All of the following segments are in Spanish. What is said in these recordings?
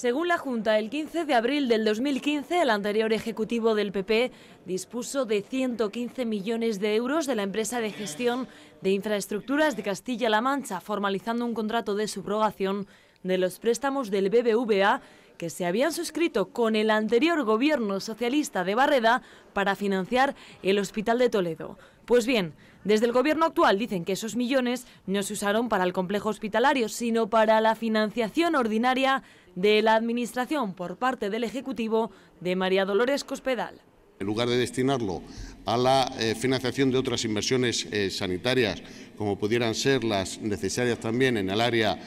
Según la Junta, el 15 de abril del 2015, el anterior Ejecutivo del PP dispuso de 115 millones de euros de la empresa de gestión de infraestructuras de Castilla-La Mancha, formalizando un contrato de subrogación de los préstamos del BBVA que se habían suscrito con el anterior gobierno socialista de Barreda para financiar el Hospital de Toledo. Pues bien, desde el gobierno actual dicen que esos millones no se usaron para el complejo hospitalario, sino para la financiación ordinaria de la Administración por parte del Ejecutivo de María Dolores Cospedal. En lugar de destinarlo a la eh, financiación de otras inversiones eh, sanitarias, como pudieran ser las necesarias también en el área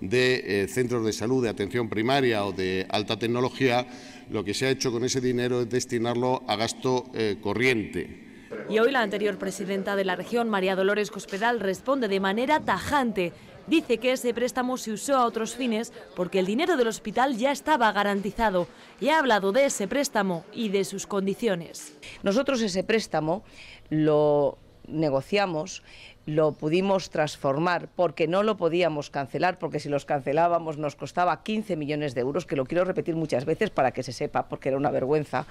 de eh, centros de salud de atención primaria o de alta tecnología, lo que se ha hecho con ese dinero es destinarlo a gasto corriente y hoy la anterior presidenta de la región, María Dolores Cospedal, responde de manera tajante. Dice que ese préstamo se usó a otros fines porque el dinero del hospital ya estaba garantizado y ha hablado de ese préstamo y de sus condiciones. Nosotros ese préstamo lo negociamos, lo pudimos transformar porque no lo podíamos cancelar, porque si los cancelábamos nos costaba 15 millones de euros, que lo quiero repetir muchas veces para que se sepa, porque era una vergüenza.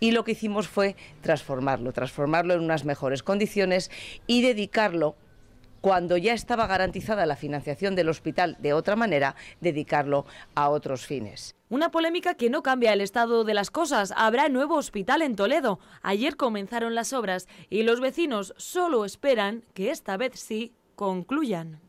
Y lo que hicimos fue transformarlo, transformarlo en unas mejores condiciones y dedicarlo cuando ya estaba garantizada la financiación del hospital de otra manera, dedicarlo a otros fines. Una polémica que no cambia el estado de las cosas. Habrá nuevo hospital en Toledo. Ayer comenzaron las obras y los vecinos solo esperan que esta vez sí concluyan.